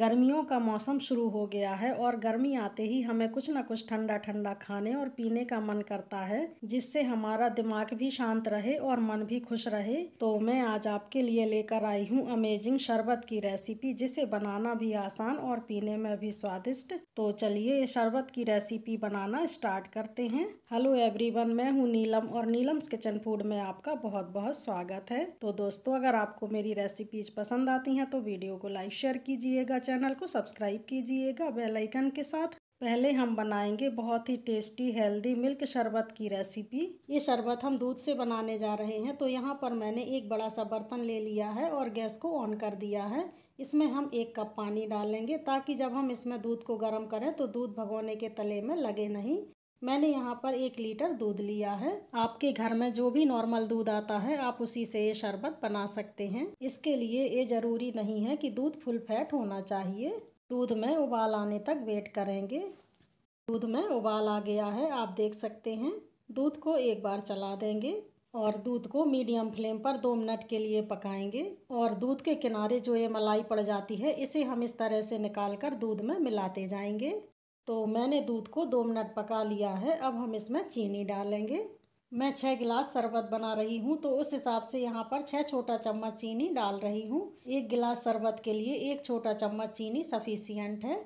गर्मियों का मौसम शुरू हो गया है और गर्मी आते ही हमें कुछ ना कुछ ठंडा ठंडा खाने और पीने का मन करता है जिससे हमारा दिमाग भी शांत रहे और मन भी खुश रहे तो मैं आज आपके लिए लेकर आई हूँ अमेजिंग शरबत की रेसिपी जिसे बनाना भी आसान और पीने में भी स्वादिष्ट तो चलिए शरबत की रेसिपी बनाना स्टार्ट करते हैं हेलो एवरी मैं हूँ नीलम और नीलम्स किचन फूड में आपका बहुत बहुत स्वागत है तो दोस्तों अगर आपको मेरी रेसिपीज पसंद आती हैं तो वीडियो को लाइक शेयर कीजिएगा हमारा चैनल को सब्सक्राइब कीजिएगा बेल आइकन के साथ पहले हम बनाएंगे बहुत ही टेस्टी हेल्दी मिल्क शरबत की रेसिपी ये शरबत हम दूध से बनाने जा रहे हैं तो यहाँ पर मैंने एक बड़ा सा बर्तन ले लिया है और गैस को ऑन कर दिया है इसमें हम एक कप पानी डालेंगे ताकि जब हम इसमें दूध को गर्म करें तो दूध भगोने के तले में लगे नहीं मैंने यहाँ पर एक लीटर दूध लिया है आपके घर में जो भी नॉर्मल दूध आता है आप उसी से ये शरबत बना सकते हैं इसके लिए ये ज़रूरी नहीं है कि दूध फुल फैट होना चाहिए दूध में उबाल आने तक वेट करेंगे दूध में उबाल आ गया है आप देख सकते हैं दूध को एक बार चला देंगे और दूध को मीडियम फ्लेम पर दो मिनट के लिए पकाएंगे और दूध के किनारे जो ये मलाई पड़ जाती है इसे हम इस तरह से निकाल कर दूध में मिलाते जाएंगे तो मैंने दूध को दो मिनट पका लिया है अब हम इसमें चीनी डालेंगे मैं छः गिलास शरबत बना रही हूँ तो उस हिसाब से यहाँ पर छः छोटा चम्मच चीनी डाल रही हूँ एक गिलास शरबत के लिए एक छोटा चम्मच चीनी सफिशियंट है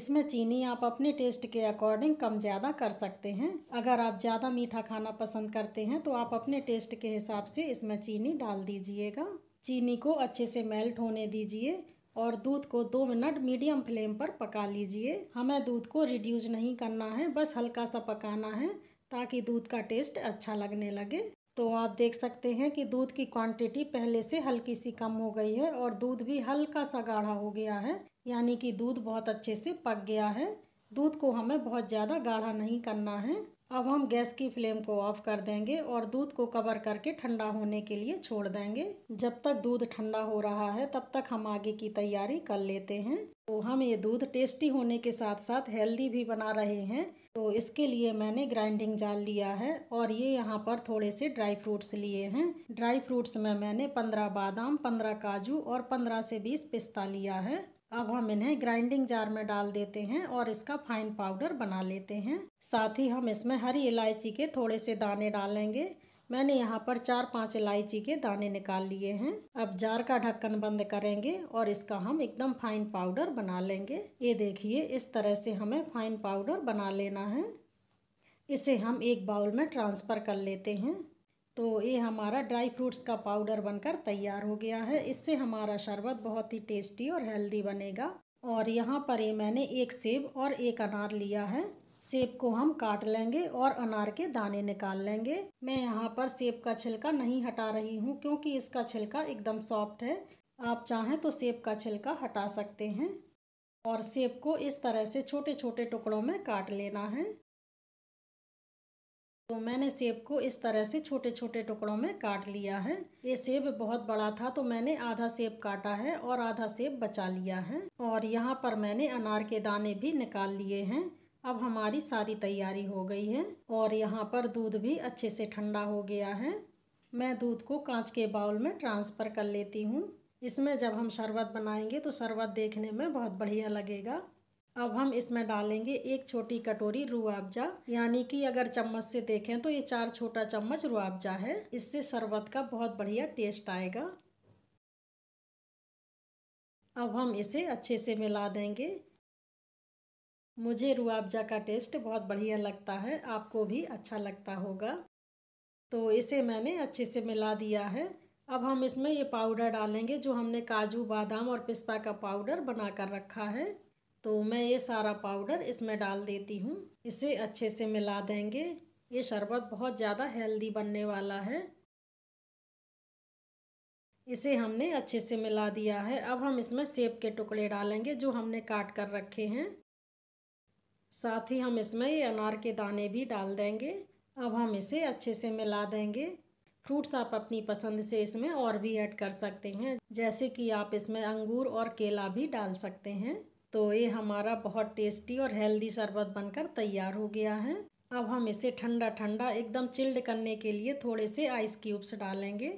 इसमें चीनी आप अपने टेस्ट के अकॉर्डिंग कम ज़्यादा कर सकते हैं अगर आप ज़्यादा मीठा खाना पसंद करते हैं तो आप अपने टेस्ट के हिसाब से इसमें चीनी डाल दीजिएगा चीनी को अच्छे से मेल्ट होने दीजिए और दूध को दो मिनट मीडियम फ्लेम पर पका लीजिए हमें दूध को रिड्यूज नहीं करना है बस हल्का सा पकाना है ताकि दूध का टेस्ट अच्छा लगने लगे तो आप देख सकते हैं कि दूध की क्वांटिटी पहले से हल्की सी कम हो गई है और दूध भी हल्का सा गाढ़ा हो गया है यानी कि दूध बहुत अच्छे से पक गया है दूध को हमें बहुत ज़्यादा गाढ़ा नहीं करना है अब हम गैस की फ्लेम को ऑफ कर देंगे और दूध को कवर करके ठंडा होने के लिए छोड़ देंगे जब तक दूध ठंडा हो रहा है तब तक हम आगे की तैयारी कर लेते हैं तो हम ये दूध टेस्टी होने के साथ साथ हेल्दी भी बना रहे हैं तो इसके लिए मैंने ग्राइंडिंग जाल लिया है और ये यहाँ पर थोड़े से ड्राई फ्रूट्स लिए हैं ड्राई फ्रूट्स में मैंने पंद्रह बादाम पंद्रह काजू और पंद्रह से बीस पिस्ता लिया है अब हम इन्हें ग्राइंडिंग जार में डाल देते हैं और इसका फाइन पाउडर बना लेते हैं साथ ही हम इसमें हरी इलायची के थोड़े से दाने डालेंगे मैंने यहाँ पर चार पांच इलायची के दाने निकाल लिए हैं अब जार का ढक्कन बंद करेंगे और इसका हम एकदम फाइन पाउडर बना लेंगे ये देखिए इस तरह से हमें फाइन पाउडर बना लेना है इसे हम एक बाउल में ट्रांसफ़र कर लेते हैं तो ये हमारा ड्राई फ्रूट्स का पाउडर बनकर तैयार हो गया है इससे हमारा शरबत बहुत ही टेस्टी और हेल्दी बनेगा और यहाँ पर ये मैंने एक सेब और एक अनार लिया है सेब को हम काट लेंगे और अनार के दाने निकाल लेंगे मैं यहाँ पर सेब का छिलका नहीं हटा रही हूँ क्योंकि इसका छिलका एकदम सॉफ्ट है आप चाहें तो सेब का छिलका हटा सकते हैं और सेब को इस तरह से छोटे छोटे टुकड़ों में काट लेना है तो मैंने सेब को इस तरह से छोटे छोटे टुकड़ों में काट लिया है ये सेब बहुत बड़ा था तो मैंने आधा सेब काटा है और आधा सेब बचा लिया है और यहाँ पर मैंने अनार के दाने भी निकाल लिए हैं अब हमारी सारी तैयारी हो गई है और यहाँ पर दूध भी अच्छे से ठंडा हो गया है मैं दूध को कांच के बाउल में ट्रांसफ़र कर लेती हूँ इसमें जब हम शरबत बनाएंगे तो शरबत देखने में बहुत बढ़िया लगेगा अब हम इसमें डालेंगे एक छोटी कटोरी रुआबजा यानी कि अगर चम्मच से देखें तो ये चार छोटा चम्मच रुआबजा है इससे शरबत का बहुत बढ़िया टेस्ट आएगा अब हम इसे अच्छे से मिला देंगे मुझे रुआबजा का टेस्ट बहुत बढ़िया लगता है आपको भी अच्छा लगता होगा तो इसे मैंने अच्छे से मिला दिया है अब हम इसमें ये पाउडर डालेंगे जो हमने काजू बादाम और पिस्ता का पाउडर बना कर रखा है तो मैं ये सारा पाउडर इसमें डाल देती हूँ इसे अच्छे से मिला देंगे ये शरबत बहुत ज़्यादा हेल्दी बनने वाला है इसे हमने अच्छे से मिला दिया है अब हम इसमें सेब के टुकड़े डालेंगे जो हमने काट कर रखे हैं साथ ही हम इसमें ये अनार के दाने भी डाल देंगे अब हम इसे अच्छे से मिला देंगे फ्रूट्स आप अपनी पसंद से इसमें और भी ऐड कर सकते हैं जैसे कि आप इसमें अंगूर और केला भी डाल सकते हैं तो ये हमारा बहुत टेस्टी और हेल्दी शरबत बनकर तैयार हो गया है अब हम इसे ठंडा ठंडा एकदम चिल्ड करने के लिए थोड़े से आइस क्यूब्स डालेंगे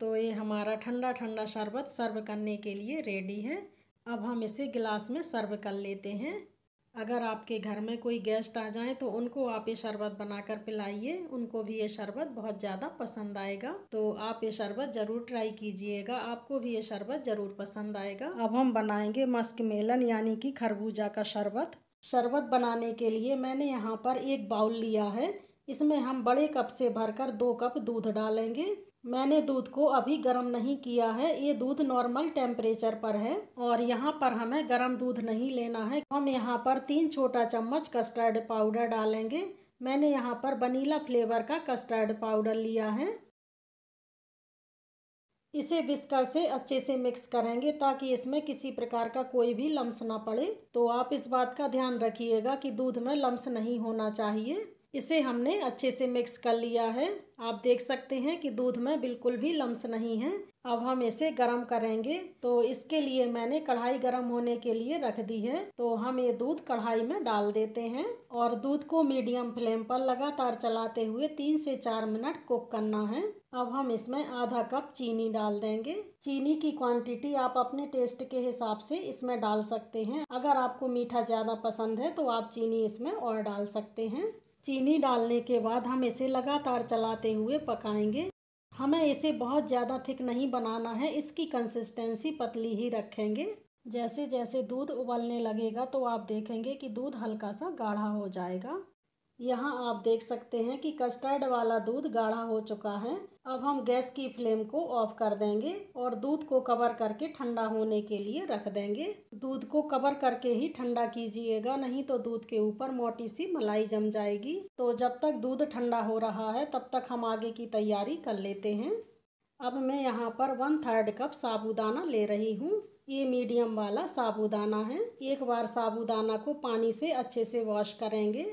तो ये हमारा ठंडा ठंडा शरबत सर्व करने के लिए रेडी है अब हम इसे गिलास में सर्व कर लेते हैं अगर आपके घर में कोई गेस्ट आ जाए तो उनको आप ये शरबत बनाकर पिलाइए उनको भी ये शरबत बहुत ज़्यादा पसंद आएगा तो आप ये शरबत ज़रूर ट्राई कीजिएगा आपको भी ये शरबत ज़रूर पसंद आएगा अब हम बनाएंगे मस्क मेलन यानी कि खरबूजा का शरबत शरबत बनाने के लिए मैंने यहाँ पर एक बाउल लिया है इसमें हम बड़े कप से भरकर दो कप दूध डालेंगे मैंने दूध को अभी गर्म नहीं किया है ये दूध नॉर्मल टेम्परेचर पर है और यहाँ पर हमें गर्म दूध नहीं लेना है हम यहाँ पर तीन छोटा चम्मच कस्टर्ड पाउडर डालेंगे मैंने यहाँ पर वनीला फ्लेवर का कस्टर्ड पाउडर लिया है इसे बिस्कर से अच्छे से मिक्स करेंगे ताकि इसमें किसी प्रकार का कोई भी लम्स ना पड़े तो आप इस बात का ध्यान रखिएगा कि दूध में लम्स नहीं होना चाहिए इसे हमने अच्छे से मिक्स कर लिया है आप देख सकते हैं कि दूध में बिल्कुल भी लम्स नहीं है अब हम इसे गरम करेंगे तो इसके लिए मैंने कढ़ाई गरम होने के लिए रख दी है तो हम ये दूध कढ़ाई में डाल देते हैं और दूध को मीडियम फ्लेम पर लगातार चलाते हुए तीन से चार मिनट कुक करना है अब हम इसमें आधा कप चीनी डाल देंगे चीनी की क्वांटिटी आप अपने टेस्ट के हिसाब से इसमें डाल सकते हैं अगर आपको मीठा ज़्यादा पसंद है तो आप चीनी इसमें और डाल सकते हैं चीनी डालने के बाद हम इसे लगातार चलाते हुए पकाएंगे हमें इसे बहुत ज़्यादा थिक नहीं बनाना है इसकी कंसिस्टेंसी पतली ही रखेंगे जैसे जैसे दूध उबलने लगेगा तो आप देखेंगे कि दूध हल्का सा गाढ़ा हो जाएगा यहाँ आप देख सकते हैं कि कस्टर्ड वाला दूध गाढ़ा हो चुका है अब हम गैस की फ्लेम को ऑफ कर देंगे और दूध को कवर करके ठंडा होने के लिए रख देंगे दूध को कवर करके ही ठंडा कीजिएगा नहीं तो दूध के ऊपर मोटी सी मलाई जम जाएगी तो जब तक दूध ठंडा हो रहा है तब तक हम आगे की तैयारी कर लेते हैं अब मैं यहाँ पर वन थर्ड कप साबुदाना ले रही हूँ ये मीडियम वाला साबुदाना है एक बार साबुदाना को पानी से अच्छे से वॉश करेंगे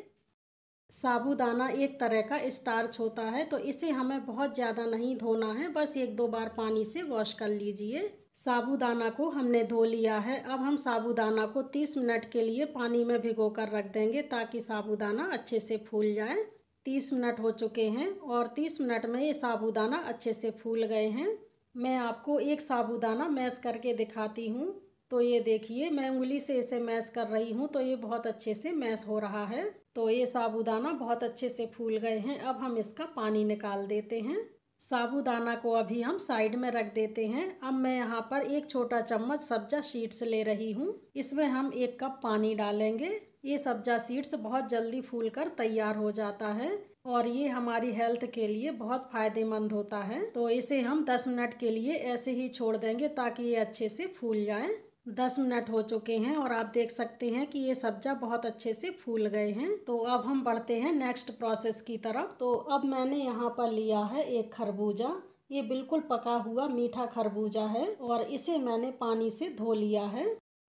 साबूदाना एक तरह का स्टार्च होता है तो इसे हमें बहुत ज़्यादा नहीं धोना है बस एक दो बार पानी से वॉश कर लीजिए साबूदाना को हमने धो लिया है अब हम साबूदाना को 30 मिनट के लिए पानी में भिगो कर रख देंगे ताकि साबूदाना अच्छे से फूल जाए 30 मिनट हो चुके हैं और 30 मिनट में ये साबूदाना अच्छे से फूल गए हैं मैं आपको एक साबूदाना मैश करके दिखाती हूँ तो ये देखिए मैं उंगली से इसे मैश कर रही हूँ तो ये बहुत अच्छे से मैश हो रहा है तो ये साबूदाना बहुत अच्छे से फूल गए हैं अब हम इसका पानी निकाल देते हैं साबूदाना को अभी हम साइड में रख देते हैं अब मैं यहाँ पर एक छोटा चम्मच सब्जा सीड्स ले रही हूँ इसमें हम एक कप पानी डालेंगे ये सब्जा सीड्स बहुत जल्दी फूल कर तैयार हो जाता है और ये हमारी हेल्थ के लिए बहुत फ़ायदेमंद होता है तो इसे हम 10 मिनट के लिए ऐसे ही छोड़ देंगे ताकि ये अच्छे से फूल जाएं दस मिनट हो चुके हैं और आप देख सकते हैं कि ये सब्जा बहुत अच्छे से फूल गए हैं तो अब हम बढ़ते हैं नेक्स्ट प्रोसेस की तरफ तो अब मैंने यहाँ पर लिया है एक खरबूजा ये बिल्कुल पका हुआ मीठा खरबूजा है और इसे मैंने पानी से धो लिया है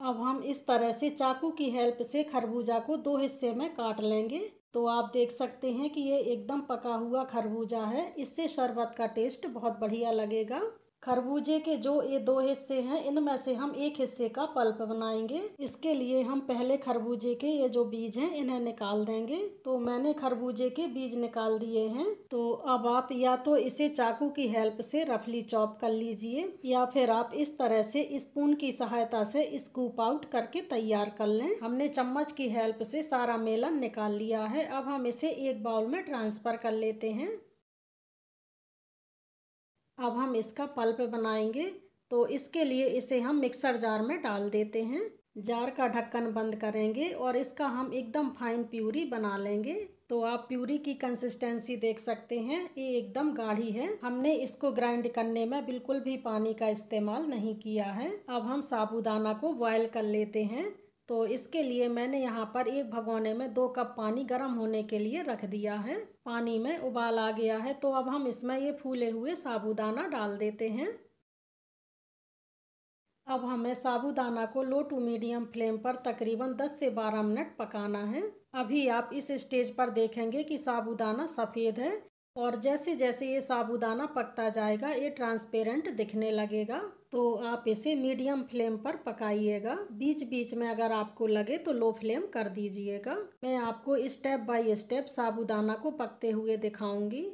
अब हम इस तरह से चाकू की हेल्प से खरबूजा को दो हिस्से में काट लेंगे तो आप देख सकते हैं कि ये एकदम पका हुआ खरबूजा है इससे शरबत का टेस्ट बहुत बढ़िया लगेगा खरबूजे के जो ये दो हिस्से हैं इनमें से हम एक हिस्से का पल्प बनाएंगे इसके लिए हम पहले खरबूजे के ये जो बीज हैं इन्हें निकाल देंगे तो मैंने खरबूजे के बीज निकाल दिए हैं तो अब आप या तो इसे चाकू की हेल्प से रफली चॉप कर लीजिए या फिर आप इस तरह से स्पून की सहायता से स्कूप आउट करके तैयार कर लें हमने चम्मच की हेल्प से सारा मेलन निकाल लिया है अब हम इसे एक बाउल में ट्रांसफर कर लेते हैं अब हम इसका पल्प बनाएंगे तो इसके लिए इसे हम मिक्सर जार में डाल देते हैं जार का ढक्कन बंद करेंगे और इसका हम एकदम फाइन प्यूरी बना लेंगे तो आप प्यूरी की कंसिस्टेंसी देख सकते हैं ये एकदम गाढ़ी है हमने इसको ग्राइंड करने में बिल्कुल भी पानी का इस्तेमाल नहीं किया है अब हम साबुदाना को बॉयल कर लेते हैं तो इसके लिए मैंने यहाँ पर एक भगोने में दो कप पानी गर्म होने के लिए रख दिया है पानी में उबाल आ गया है तो अब हम इसमें ये फूले हुए साबूदाना डाल देते हैं अब हमें साबूदाना को लो टू मीडियम फ्लेम पर तकरीबन 10 से 12 मिनट पकाना है अभी आप इस स्टेज पर देखेंगे कि साबूदाना सफ़ेद है और जैसे जैसे ये साबुदाना पकता जाएगा ये ट्रांसपेरेंट दिखने लगेगा तो आप इसे मीडियम फ्लेम पर पकाइएगा बीच बीच में अगर आपको लगे तो लो फ्लेम कर दीजिएगा मैं आपको स्टेप बाय स्टेप साबुदाना को पकते हुए दिखाऊंगी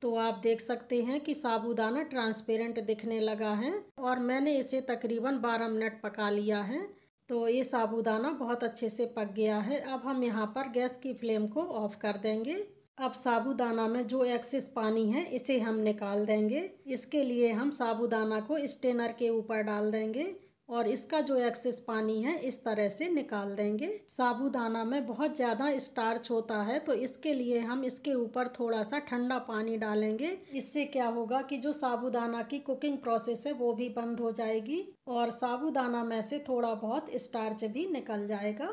तो आप देख सकते हैं कि साबुदाना ट्रांसपेरेंट दिखने लगा है और मैंने इसे तकरीबन 12 मिनट पका लिया है तो ये साबुदाना बहुत अच्छे से पक गया है अब हम यहाँ पर गैस की फ्लेम को ऑफ कर देंगे अब साबूदाना में जो एक्सेस पानी है इसे हम निकाल देंगे इसके लिए हम साबूदाना को स्टेनर के ऊपर डाल देंगे और इसका जो एक्सेस पानी है इस तरह से निकाल देंगे साबूदाना में बहुत ज़्यादा स्टार्च होता है तो इसके लिए हम इसके ऊपर थोड़ा सा ठंडा पानी डालेंगे इससे क्या होगा कि जो साबूदाना की कुकिंग प्रोसेस है वो भी बंद हो जाएगी और साबूदाना में से थोड़ा बहुत स्टार्च भी निकल जाएगा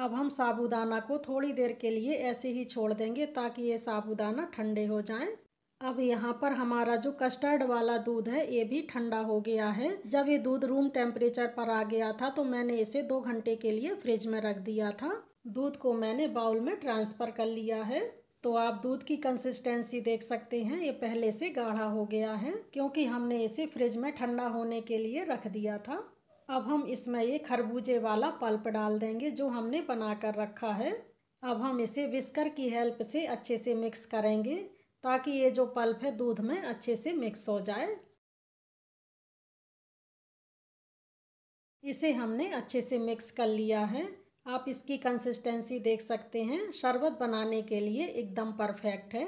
अब हम साबूदाना को थोड़ी देर के लिए ऐसे ही छोड़ देंगे ताकि ये साबूदाना ठंडे हो जाए अब यहाँ पर हमारा जो कस्टर्ड वाला दूध है ये भी ठंडा हो गया है जब ये दूध रूम टेम्परेचर पर आ गया था तो मैंने इसे दो घंटे के लिए फ्रिज में रख दिया था दूध को मैंने बाउल में ट्रांसफ़र कर लिया है तो आप दूध की कंसिस्टेंसी देख सकते हैं ये पहले से गाढ़ा हो गया है क्योंकि हमने इसे फ्रिज में ठंडा होने के लिए रख दिया था अब हम इसमें ये खरबूजे वाला पल्प डाल देंगे जो हमने बना कर रखा है अब हम इसे विस्कर की हेल्प से अच्छे से मिक्स करेंगे ताकि ये जो पल्प है दूध में अच्छे से मिक्स हो जाए इसे हमने अच्छे से मिक्स कर लिया है आप इसकी कंसिस्टेंसी देख सकते हैं शरबत बनाने के लिए एकदम परफेक्ट है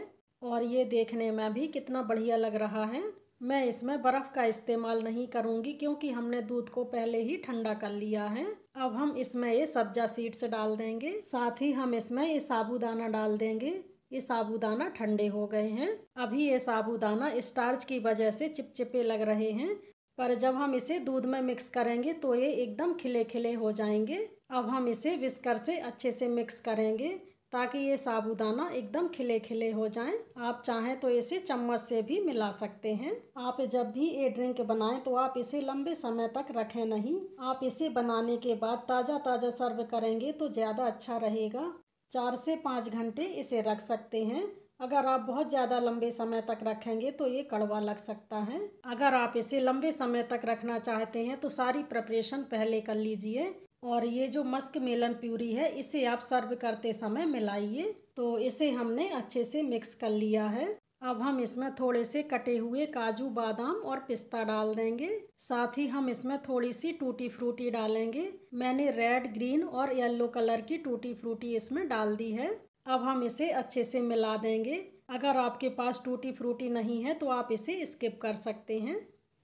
और ये देखने में भी कितना बढ़िया लग रहा है मैं इसमें बर्फ़ का इस्तेमाल नहीं करूँगी क्योंकि हमने दूध को पहले ही ठंडा कर लिया है अब हम इसमें ये सब्जा सीड्स डाल देंगे साथ ही हम इसमें ये साबूदाना डाल देंगे ये साबूदाना ठंडे हो गए हैं अभी ये साबूदाना स्टार्च की वजह से चिपचिपे लग रहे हैं पर जब हम इसे दूध में मिक्स करेंगे तो ये एकदम खिले खिले हो जाएंगे अब हम इसे विस्कर से अच्छे से मिक्स करेंगे ताकि ये साबूदाना एकदम खिले खिले हो जाएं आप चाहें तो इसे चम्मच से भी मिला सकते हैं आप जब भी ये ड्रिंक बनाएं तो आप इसे लंबे समय तक रखें नहीं आप इसे बनाने के बाद ताज़ा ताज़ा सर्व करेंगे तो ज़्यादा अच्छा रहेगा चार से पाँच घंटे इसे रख सकते हैं अगर आप बहुत ज़्यादा लंबे समय तक रखेंगे तो ये कड़वा लग सकता है अगर आप इसे लंबे समय तक रखना चाहते हैं तो सारी प्रिपरेशन पहले कर लीजिए और ये जो मस्क मेलन प्यूरी है इसे आप सर्व करते समय मिलाइए तो इसे हमने अच्छे से मिक्स कर लिया है अब हम इसमें थोड़े से कटे हुए काजू बादाम और पिस्ता डाल देंगे साथ ही हम इसमें थोड़ी सी टूटी फ्रूटी डालेंगे मैंने रेड ग्रीन और येलो कलर की टूटी फ्रूटी इसमें डाल दी है अब हम इसे अच्छे से मिला देंगे अगर आपके पास टूटी फ्रूटी नहीं है तो आप इसे स्किप कर सकते हैं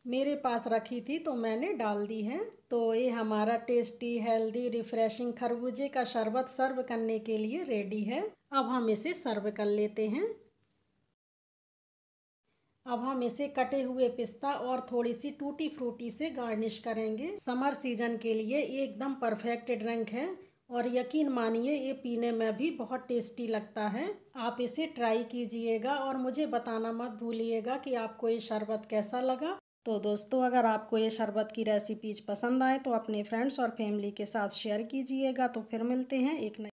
मेरे पास रखी थी तो मैंने डाल दी है तो ये हमारा टेस्टी हेल्दी रिफ्रेशिंग खरबूजे का शरबत सर्व करने के लिए रेडी है अब हम इसे सर्व कर लेते हैं अब हम इसे कटे हुए पिस्ता और थोड़ी सी टूटी फ्रूटी से गार्निश करेंगे समर सीजन के लिए एकदम परफेक्ट ड्रिंक है और यकीन मानिए ये पीने में भी बहुत टेस्टी लगता है आप इसे ट्राई कीजिएगा और मुझे बताना मत भूलिएगा कि आपको ये शरबत कैसा लगा तो दोस्तों अगर आपको ये शरबत की रेसिपीज पसंद आए तो अपने फ्रेंड्स और फैमिली के साथ शेयर कीजिएगा तो फिर मिलते हैं एक नई